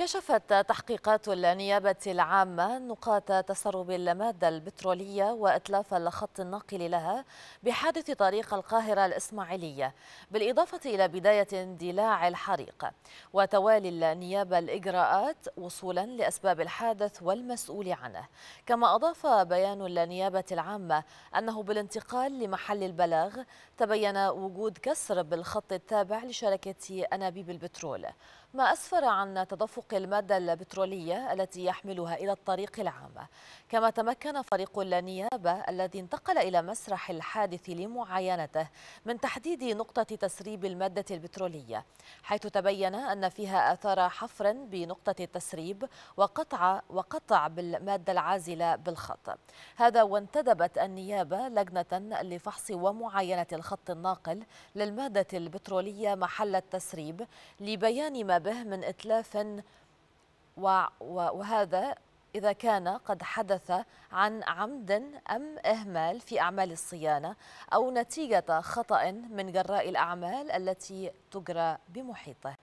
كشفت تحقيقات النيابة العامة نقاط تسرب المادة البترولية وإتلاف الخط الناقل لها بحادث طريق القاهرة الإسماعيلية بالإضافة إلى بداية اندلاع الحريق وتوالي النيابة الإجراءات وصولا لأسباب الحادث والمسؤول عنه كما أضاف بيان النيابة العامة أنه بالانتقال لمحل البلاغ تبين وجود كسر بالخط التابع لشركة أنابيب البترول ما أسفر عن تدفق تدفق المادة البترولية التي يحملها إلى الطريق العام كما تمكن فريق النيابة الذي انتقل إلى مسرح الحادث لمعاينته من تحديد نقطة تسريب المادة البترولية حيث تبين أن فيها آثار حفر بنقطة التسريب وقطع, وقطع بالمادة العازلة بالخط هذا وانتدبت النيابة لجنة لفحص ومعاينة الخط الناقل للمادة البترولية محل التسريب لبيان ما به من إتلاف وهذا إذا كان قد حدث عن عمد أم إهمال في أعمال الصيانة أو نتيجة خطأ من جراء الأعمال التي تجرى بمحيطه